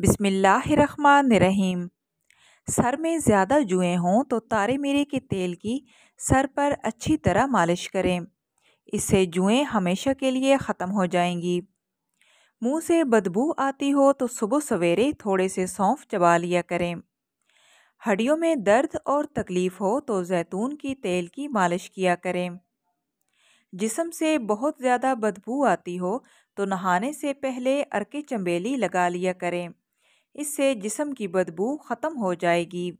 बिसमीम सर में ज़्यादा जुएँ हों तो तारे मीरे के तेल की सर पर अच्छी तरह मालिश करें इससे जुएँ हमेशा के लिए ख़त्म हो जाएंगी मुंह से बदबू आती हो तो सुबह सवेरे थोड़े से सौंफ चबा लिया करें हड्डियों में दर्द और तकलीफ़ हो तो जैतून की तेल की मालिश किया करें जिसम से बहुत ज़्यादा बदबू आती हो तो नहाने से पहले अरके चमेली लगा लिया करें इससे जिसम की बदबू ख़त्म हो जाएगी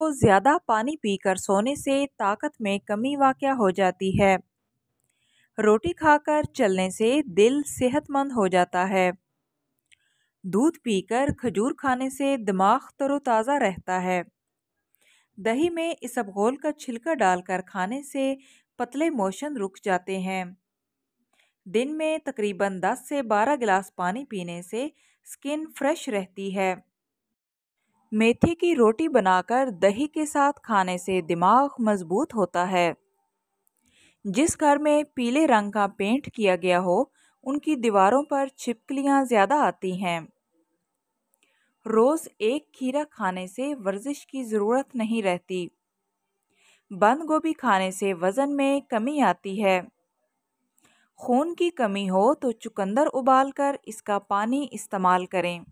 तो ज़्यादा पानी पीकर सोने से ताकत में कमी वाक़ हो जाती है रोटी खाकर चलने से दिल सेहतमंद हो जाता है दूध पीकर खजूर खाने से दिमाग तरोताज़ा रहता है दही में इसबगोल का छिलका डालकर खाने से पतले मोशन रुक जाते हैं दिन में तकरीबन 10 से 12 गिलास पानी पीने से स्किन फ्रेश रहती है मेथी की रोटी बनाकर दही के साथ खाने से दिमाग मजबूत होता है जिस घर में पीले रंग का पेंट किया गया हो उनकी दीवारों पर छिपकलियां ज़्यादा आती हैं रोज़ एक खीरा खाने से वर्जिश की ज़रूरत नहीं रहती बंद गोभी खाने से वज़न में कमी आती है खून की कमी हो तो चुकंदर उबालकर इसका पानी इस्तेमाल करें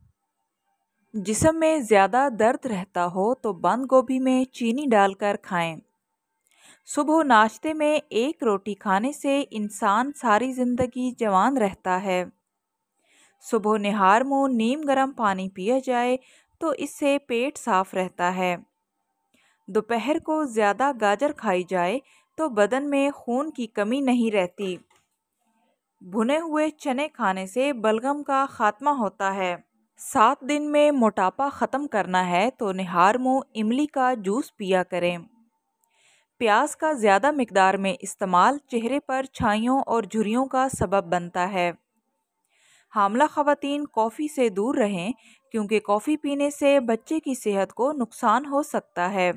जिसम में ज़्यादा दर्द रहता हो तो बंद गोभी में चीनी डालकर खाएं। सुबह नाश्ते में एक रोटी खाने से इंसान सारी ज़िंदगी जवान रहता है सुबह निहार मुँह नीम गर्म पानी पिया जाए तो इससे पेट साफ रहता है दोपहर को ज़्यादा गाजर खाई जाए तो बदन में खून की कमी नहीं रहती भुने हुए चने खाने से बलगम का खात्मा होता है सात दिन में मोटापा ख़त्म करना है तो निहार मुँह इमली का जूस पिया करें प्याज का ज़्यादा मकदार में इस्तेमाल चेहरे पर छाइयों और झुरियों का सबब बनता है हामला खवतान कॉफ़ी से दूर रहें क्योंकि कॉफ़ी पीने से बच्चे की सेहत को नुकसान हो सकता है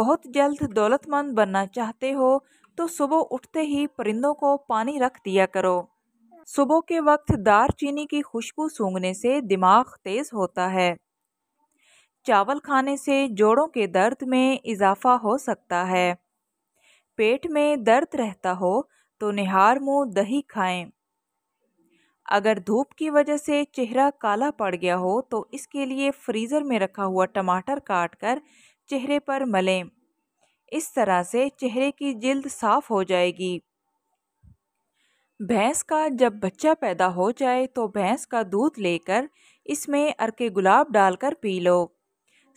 बहुत जल्द दौलतमंद बनना चाहते हो तो सुबह उठते ही परिंदों को पानी रख दिया करो सुबह के वक्त दार चीनी की खुशबू सूंघने से दिमाग तेज़ होता है चावल खाने से जोड़ों के दर्द में इजाफा हो सकता है पेट में दर्द रहता हो तो निहार मुँह दही खाएं। अगर धूप की वजह से चेहरा काला पड़ गया हो तो इसके लिए फ्रीज़र में रखा हुआ टमाटर काट कर चेहरे पर मलें इस तरह से चेहरे की जिल्द साफ हो जाएगी भैंस का जब बच्चा पैदा हो जाए तो भैंस का दूध लेकर इसमें अरके गुलाब डालकर पी लो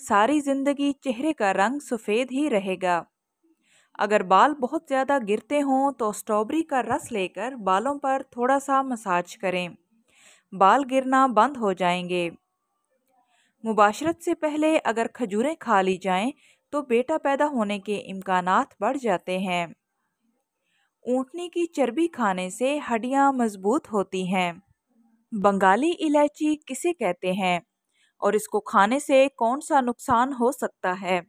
सारी ज़िंदगी चेहरे का रंग सफ़ेद ही रहेगा अगर बाल बहुत ज़्यादा गिरते हों तो स्ट्रॉबेरी का रस लेकर बालों पर थोड़ा सा मसाज करें बाल गिरना बंद हो जाएंगे मुबाशरत से पहले अगर खजूरें खा ली जाएं तो बेटा पैदा होने के इम्कान बढ़ जाते हैं ऊँटनी की चर्बी खाने से हड्डियाँ मजबूत होती हैं बंगाली इलायची किसे कहते हैं और इसको खाने से कौन सा नुकसान हो सकता है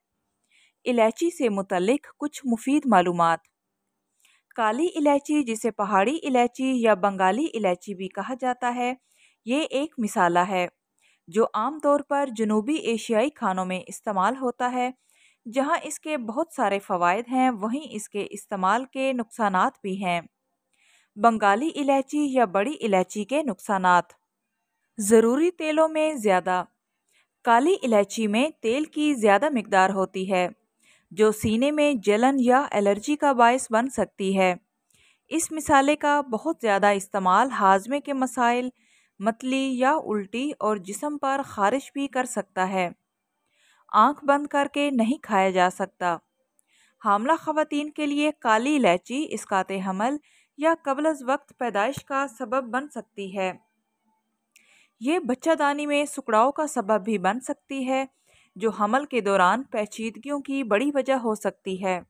इलायची से मुतलक कुछ मुफीद मालूम काली इलायची जिसे पहाड़ी इलायची या बंगाली इलायची भी कहा जाता है ये एक मिसाला है जो आमतौर पर जनूबी एशियाई खानों में इस्तेमाल होता है जहां इसके बहुत सारे फ़वाद हैं वहीं इसके इस्तेमाल के नुकसान भी हैं बंगाली इलायची या बड़ी इलायची के नुकसान ज़रूरी तेलों में ज़्यादा काली इलायची में तेल की ज़्यादा मकदार होती है जो सीने में जलन या एलर्जी का बायस बन सकती है इस मिसाले का बहुत ज़्यादा इस्तेमाल हाजमे के मसाइल मतली या उल्टी और जिसम पर खारिश भी कर सकता है आंख बंद करके नहीं खाया जा सकता हामला ख़वातीन के लिए काली इलायची इसकात हमल या कबलज वक्त पैदाइश का सबब बन सकती है ये बच्चादानी में सुकड़ाओं का सबब भी बन सकती है जो हमल के दौरान पेचीदगियों की बड़ी वजह हो सकती है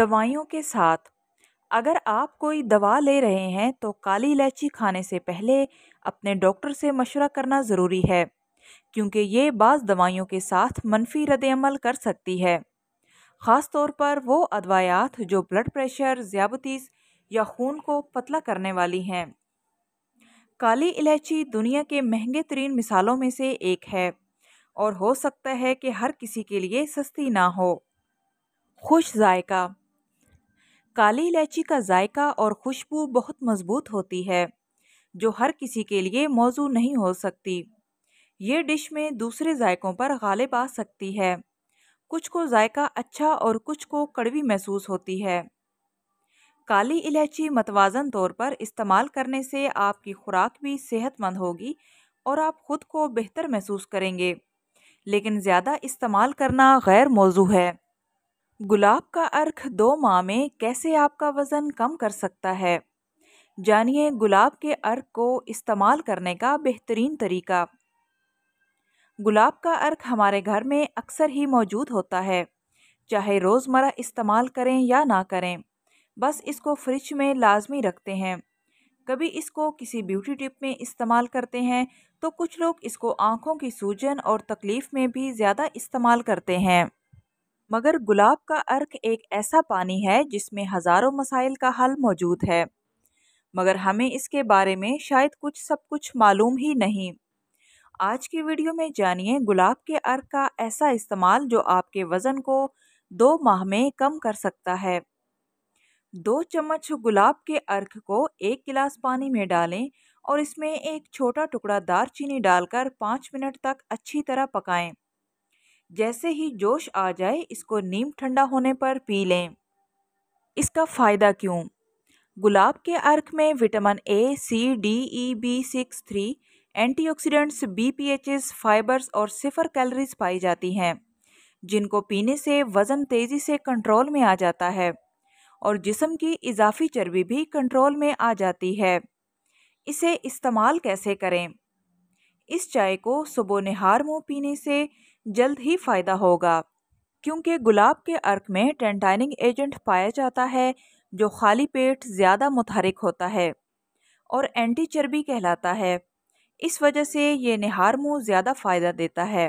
दवाइयों के साथ अगर आप कोई दवा ले रहे हैं तो काली इलायची खाने से पहले अपने डॉक्टर से मशवरा करना ज़रूरी है क्योंकि ये बाज़ दवाइयों के साथ मनफी रदल कर सकती है ख़ास तौर पर वो अदवायात जो ब्लड प्रेशर ज्यादतीस या खून को पतला करने वाली हैं काली इलायची दुनिया के महंगे तरीन मिसालों में से एक है और हो सकता है कि हर किसी के लिए सस्ती ना हो खुश जायका काली इलायची का जायका और खुशबू बहुत मज़बूत होती है जो हर किसी के लिए मौजू नहीं हो सकती ये डिश में दूसरे जायकों पर गालिब आ सकती है कुछ को जायका अच्छा और कुछ को कड़वी महसूस होती है काली इलायची मतवाजन तौर पर इस्तेमाल करने से आपकी खुराक भी सेहतमंद होगी और आप ख़ुद को बेहतर महसूस करेंगे लेकिन ज़्यादा इस्तेमाल करना गैर मौजू है गुलाब का अर्क दो माह में कैसे आपका वज़न कम कर सकता है जानिए गुलाब के अर्क को इस्तेमाल करने का बेहतरीन तरीका गुलाब का अर्क हमारे घर में अक्सर ही मौजूद होता है चाहे रोज़मर्रा इस्तेमाल करें या ना करें बस इसको फ्रिज में लाजमी रखते हैं कभी इसको किसी ब्यूटी टिप में इस्तेमाल करते हैं तो कुछ लोग इसको आँखों की सूजन और तकलीफ़ में भी ज़्यादा इस्तेमाल करते हैं मगर गुलाब का अर्क एक ऐसा पानी है जिसमें हज़ारों मसाइल का हल मौजूद है मगर हमें इसके बारे में शायद कुछ सब कुछ मालूम ही नहीं आज की वीडियो में जानिए गुलाब के अर्क का ऐसा इस्तेमाल जो आपके वज़न को दो माह में कम कर सकता है दो चम्मच गुलाब के अर्क को एक गिलास पानी में डालें और इसमें एक छोटा टुकड़ा दारचीनी डालकर पाँच मिनट तक अच्छी तरह पकाएं। जैसे ही जोश आ जाए इसको नीम ठंडा होने पर पी लें इसका फ़ायदा क्यों गुलाब के अर्क में vitamin A C D E B six three antioxidants BPHS fibres और सिफर कैलोरीज पाई जाती हैं जिनको पीने से वज़न तेज़ी से कंट्रोल में आ जाता है और जिसम की इजाफी चर्बी भी कंट्रोल में आ जाती है इसे इस्तेमाल कैसे करें इस चाय को सुबह नहार मुँह पीने से जल्द ही फ़ायदा होगा क्योंकि गुलाब के अर्क में टेंटाइनिंग एजेंट पाया जाता है जो खाली पेट ज़्यादा मुतहरक होता है और एंटी चर्बी कहलाता है इस वजह से ये निहार मुँह ज़्यादा फ़ायदा देता है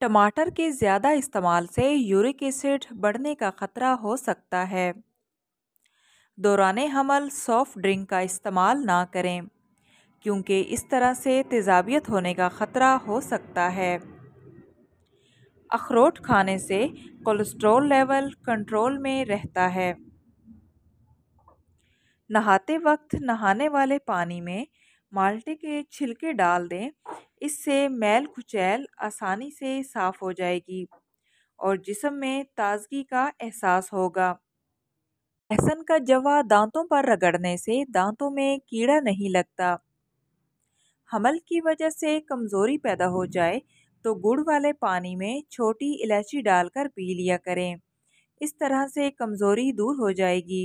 टमाटर के ज़्यादा इस्तेमाल से यूरिक एसिड बढ़ने का ख़तरा हो सकता है दौरान हमल सॉफ्ट ड्रिंक का इस्तेमाल ना करें क्योंकि इस तरह से तेजाबियत होने का ख़तरा हो सकता है अखरोट खाने से कोलेस्ट्रॉल लेवल कंट्रोल में रहता है नहाते वक्त नहाने वाले पानी में माल्टे के छिलके डाल दें इससे मैल खुचैल आसानी से साफ़ हो जाएगी और जिसम में ताजगी का एहसास होगा लहसन का जवा दांतों पर रगड़ने से दांतों में कीड़ा नहीं लगता हमल की वजह से कमज़ोरी पैदा हो जाए तो गुड़ वाले पानी में छोटी इलायची डालकर पी लिया करें इस तरह से कमज़ोरी दूर हो जाएगी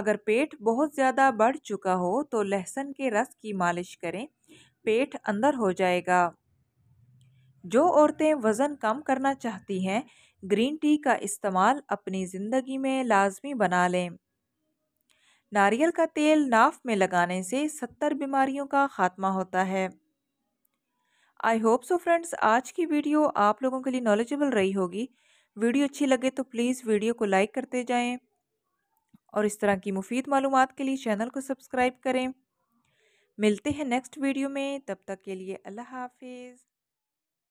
अगर पेट बहुत ज़्यादा बढ़ चुका हो तो लहसुन के रस की मालिश करें पेट अंदर हो जाएगा जो औरतें वज़न कम करना चाहती हैं ग्रीन टी का इस्तेमाल अपनी ज़िंदगी में लाजमी बना लें नारियल का तेल नाफ में लगाने से सत्तर बीमारियों का ख़ात्मा होता है आई होप सो फ्रेंड्स आज की वीडियो आप लोगों के लिए नॉलेजेबल रही होगी वीडियो अच्छी लगे तो प्लीज़ वीडियो को लाइक करते जाएं और इस तरह की मुफीद मालूम के लिए चैनल को सब्सक्राइब करें मिलते हैं नेक्स्ट वीडियो में तब तक के लिए अल्लाह हाफिज़